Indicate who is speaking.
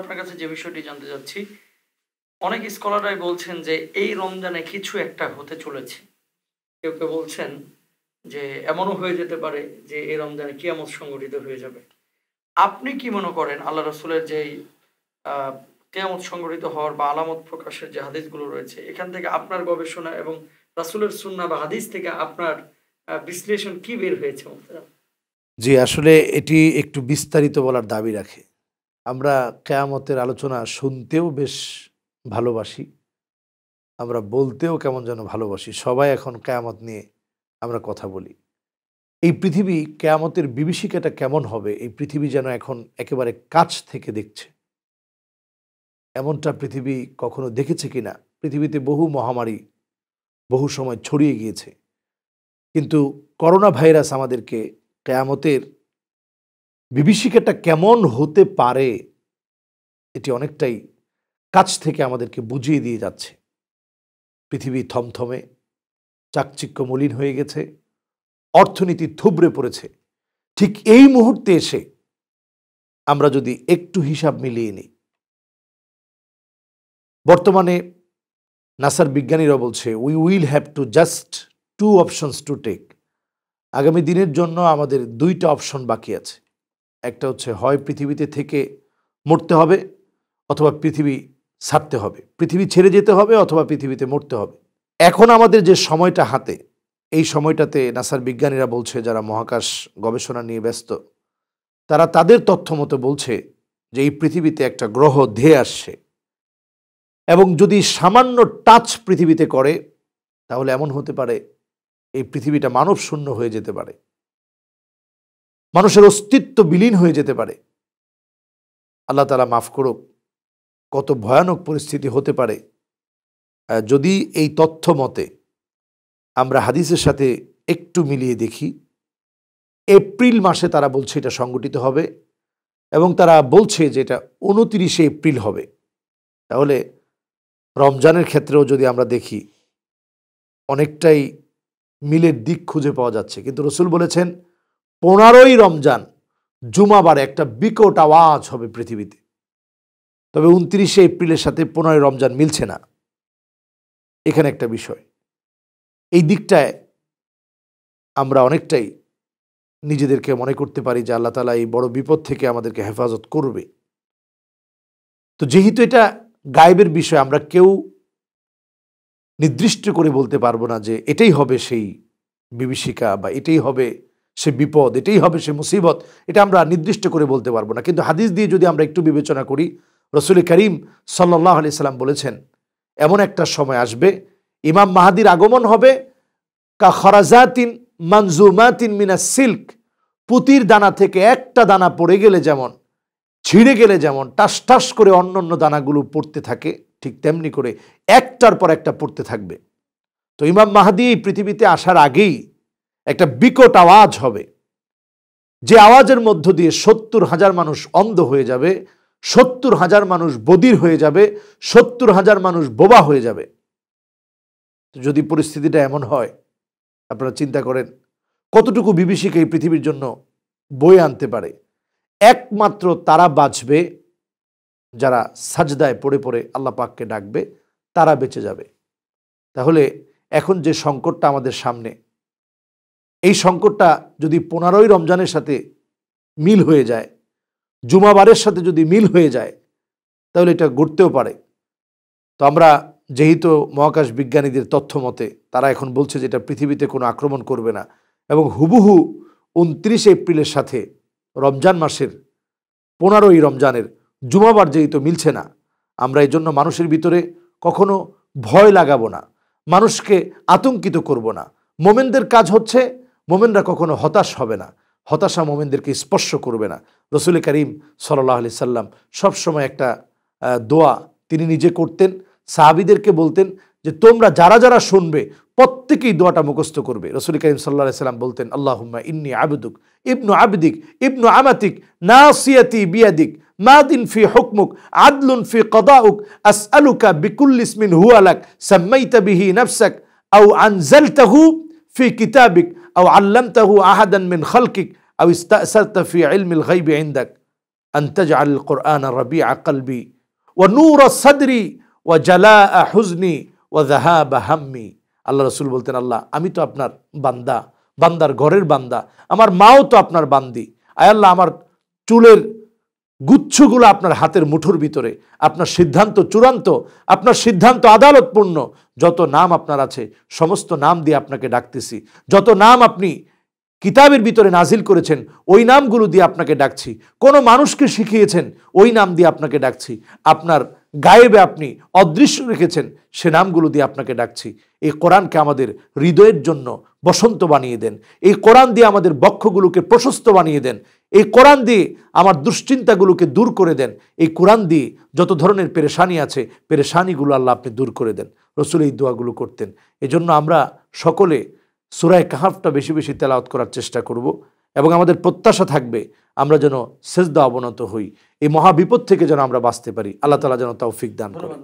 Speaker 1: আপনার কাছে যে বিষয়টি জানতে চাচ্ছি অনেক স্কলাররাই বলছেন যে এই রমজানে কিছু একটা হতে চলেছে কেউ কেউ বলছেন যে এমনও হয়ে যেতে পারে যে এই রমজানে কিয়ামত সংগঠিত হয়ে যাবে আপনি কি মনে করেন আল্লাহ রসুলের যেই কেয়ামত সংগঠিত হওয়ার বা আলামত প্রকাশের যে হাদিসগুলো রয়েছে এখান থেকে আপনার গবেষণা এবং রাসুলের সুন্না বা হাদিস থেকে আপনার বিশ্লেষণ কি বের হয়েছে জি আসলে এটি একটু বিস্তারিত বলার দাবি রাখে আমরা কেয়ামতের আলোচনা শুনতেও বেশ ভালোবাসি আমরা বলতেও কেমন যেন ভালোবাসি সবাই এখন কেয়ামত নিয়ে আমরা কথা বলি এই পৃথিবী কেয়ামতের বিভীষিকাটা কেমন হবে এই পৃথিবী যেন এখন একেবারে কাছ থেকে দেখছে এমনটা পৃথিবী কখনো দেখেছে কি না পৃথিবীতে বহু মহামারী বহু সময় ছড়িয়ে গিয়েছে কিন্তু করোনা ভাইরাস আমাদেরকে কেয়ামতের বিভীষিকাটা কেমন হতে পারে এটি অনেকটাই কাছ থেকে আমাদেরকে বুঝিয়ে দিয়ে যাচ্ছে পৃথিবী থমথমে চাকচিক্য মলিন হয়ে গেছে অর্থনীতি থুবড়ে পড়েছে ঠিক এই মুহূর্তে এসে আমরা যদি একটু হিসাব মিলিয়ে নিই বর্তমানে নাসার বিজ্ঞানীরা বলছে we will have to just two options to take আগামী দিনের জন্য আমাদের দুইটা অপশন বাকি আছে একটা হচ্ছে হয় পৃথিবীতে থেকে মরতে হবে অথবা পৃথিবী ছাড়তে হবে পৃথিবী ছেড়ে যেতে হবে অথবা পৃথিবীতে মরতে হবে এখন আমাদের যে সময়টা হাতে এই সময়টাতে নাসার বিজ্ঞানীরা বলছে যারা মহাকাশ গবেষণা নিয়ে ব্যস্ত তারা তাদের তথ্য মতো বলছে যে এই পৃথিবীতে একটা গ্রহ ধেয়ে আসছে এবং যদি সামান্য টাচ পৃথিবীতে করে তাহলে এমন হতে পারে এই পৃথিবীটা মানব শূন্য হয়ে যেতে পারে মানুষের অস্তিত্ব বিলীন হয়ে যেতে পারে আল্লাহ তালা মাফ করুক কত ভয়ানক পরিস্থিতি হতে পারে যদি এই তথ্য মতে আমরা হাদিসের সাথে একটু মিলিয়ে দেখি এপ্রিল মাসে তারা বলছে এটা সংগঠিত হবে এবং তারা বলছে যে এটা উনতিরিশে এপ্রিল হবে তাহলে রমজানের ক্ষেত্রেও যদি আমরা দেখি অনেকটাই মিলের দিক খুঁজে পাওয়া যাচ্ছে কিন্তু রসুল বলেছেন পনেরোই রমজান জুমাবার একটা বিকট আওয়াজ হবে পৃথিবীতে তবে উনত্রিশে এপ্রিলের সাথে পনেরোই রমজান মিলছে না এখানে একটা বিষয় এই দিকটায় আমরা অনেকটাই নিজেদেরকে মনে করতে পারি যে আল্লাহ তালা এই বড় বিপদ থেকে আমাদেরকে হেফাজত করবে তো যেহেতু এটা গায়েবের বিষয় আমরা কেউ নির্দিষ্ট করে বলতে পারবো না যে এটাই হবে সেই বিভীষিকা বা এটাই হবে সে বিপদ এটাই হবে সে মুসিবত এটা আমরা নির্দিষ্ট করে বলতে পারবো না কিন্তু হাদিস দিয়ে যদি আমরা একটু বিবেচনা করি রসুল করিম সাল্লাহ আলি সাল্লাম বলেছেন এমন একটা সময় আসবে ইমাম মাহাদির আগমন হবে কা খরাজাতিন মানজুমাতিন মিনা সিল্ক পুতির দানা থেকে একটা দানা পড়ে গেলে যেমন ছিঁড়ে গেলে যেমন টাস টাস করে অন্য অন্য দানাগুলো পড়তে থাকে ঠিক তেমনি করে একটার পর একটা পড়তে থাকবে তো ইমাম মাহাদি এই পৃথিবীতে আসার আগেই একটা বিকট আওয়াজ হবে যে আওয়াজের মধ্য দিয়ে সত্তর হাজার মানুষ অন্ধ হয়ে যাবে সত্তর হাজার মানুষ বদির হয়ে যাবে সত্তর হাজার মানুষ বোবা হয়ে যাবে যদি পরিস্থিতিটা এমন হয় আপনারা চিন্তা করেন কতটুকু বিভীষিকা এই পৃথিবীর জন্য বই আনতে পারে একমাত্র তারা বাঁচবে যারা সাজদায় পড়ে পড়ে আল্লাহ পাককে ডাকবে তারা বেঁচে যাবে তাহলে এখন যে সংকটটা আমাদের সামনে এই সংকটটা যদি পনেরোই রমজানের সাথে মিল হয়ে যায় জুমাবারের সাথে যদি মিল হয়ে যায় তাহলে এটা ঘটতেও পারে তো আমরা যেহেতু মহাকাশ বিজ্ঞানীদের তথ্য মতে তারা এখন বলছে যে এটা পৃথিবীতে কোনো আক্রমণ করবে না এবং হুবহু উনত্রিশে এপ্রিলের সাথে রমজান মাসের পনেরোই রমজানের জুমাবার যেহেতু মিলছে না আমরা এই জন্য মানুষের ভিতরে কখনো ভয় লাগাবো না মানুষকে আতঙ্কিত করব না মোমেনদের কাজ হচ্ছে মোমেনরা কখনো হতাশ হবে না হতাশা মোমেনদেরকে স্পর্শ করবে না রসুল করিম সাল্লাহ আলি সাল্লাম সবসময় একটা দোয়া তিনি নিজে করতেন সাহাবিদেরকে বলতেন যে তোমরা যারা যারা শুনবে প্রত্যেকেই দোয়াটা মুখস্থ করবে রসুল করিম সাল্লা সাল্লাম বলতেন আল্লাহুম্মা ইন্নি আবদুক ইবনু আবদিক ইবনু আমাতিক না সিয়াতি বিয়াদিক মাদিন ফি হুকমুক আদলুন ফি কদাউক আস আলুকা বিকুল হুয়ালাক সাম্মাইতা বিহি নফসাক আউ আনজালতাহু ফি কিতাবিক أو علمته أحدا من خلقك أو استأثرت في علم الغيب عندك أن تجعل القرآن ربيع قلبي ونور صدري وجلاء حزني وذهاب همي আল্লাহ রসুল বলতেন আল্লাহ আমি তো আপনার বান্দা বান্দার ঘরের বান্দা আমার মাও তো আপনার বান্দি আয় আল্লাহ আমার চুলের গুচ্ছগুলো আপনার হাতের মুঠোর ভিতরে আপনার সিদ্ধান্ত চূড়ান্ত আপনার সিদ্ধান্ত আদালতপূর্ণ যত নাম আপনার আছে সমস্ত নাম দিয়ে আপনাকে ডাকতেছি যত নাম আপনি কিতাবের ভিতরে নাজিল করেছেন ওই নামগুলো দিয়ে আপনাকে ডাকছি কোনো মানুষকে শিখিয়েছেন ওই নাম দিয়ে আপনাকে ডাকছি আপনার গায়েবে আপনি অদৃশ্য রেখেছেন সে নামগুলো দিয়ে আপনাকে ডাকছি এই কোরআনকে আমাদের হৃদয়ের জন্য বসন্ত বানিয়ে দেন এই কোরআন দিয়ে আমাদের বক্ষগুলোকে প্রশস্ত বানিয়ে দেন এই কোরআন দিয়ে আমার দুশ্চিন্তাগুলোকে দূর করে দেন এই কোরআন দিয়ে যত ধরনের পেরেশানি আছে পেরেশানিগুলো আল্লাহ আপনি দূর করে দেন রসুল এই দোয়াগুলো করতেন এজন্য আমরা সকলে সুরায় কাহাফটা বেশি বেশি তেলাওত করার চেষ্টা করব এবং আমাদের প্রত্যাশা থাকবে আমরা যেন সেজদা অবনত হই এই মহাবিপদ থেকে যেন আমরা বাঁচতে পারি আল্লাহ তালা যেন ফিক দান করে